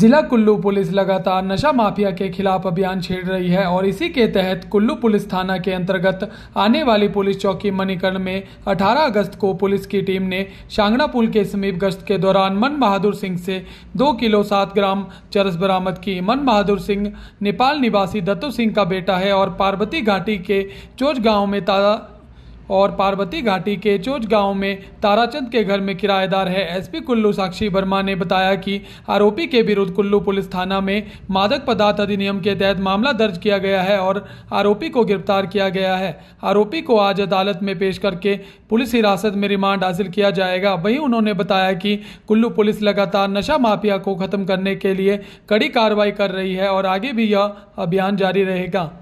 जिला कुल्लू पुलिस लगातार नशा माफिया के खिलाफ अभियान छेड़ रही है और इसी के तहत कुल्लू पुलिस थाना के अंतर्गत आने वाली पुलिस चौकी मणिकर्ण में 18 अगस्त को पुलिस की टीम ने शांगड़ा पुल के समीप गश्त के दौरान मन बहादुर सिंह से दो किलो सात ग्राम चरस बरामद की मन बहादुर सिंह नेपाल निवासी दत्तू सिंह का बेटा है और पार्वती घाटी के चोच गाँव में ताजा और पार्वती घाटी के चोच गांव में ताराचंद के घर में किराएदार है एसपी कुल्लू साक्षी वर्मा ने बताया कि आरोपी के विरुद्ध कुल्लू पुलिस थाना में मादक पदार्थ अधिनियम के तहत मामला दर्ज किया गया है और आरोपी को गिरफ्तार किया गया है आरोपी को आज अदालत में पेश करके पुलिस हिरासत में रिमांड हासिल किया जाएगा वहीं उन्होंने बताया कि कुल्लू पुलिस लगातार नशा माफिया को खत्म करने के लिए कड़ी कार्रवाई कर रही है और आगे भी यह अभियान जारी रहेगा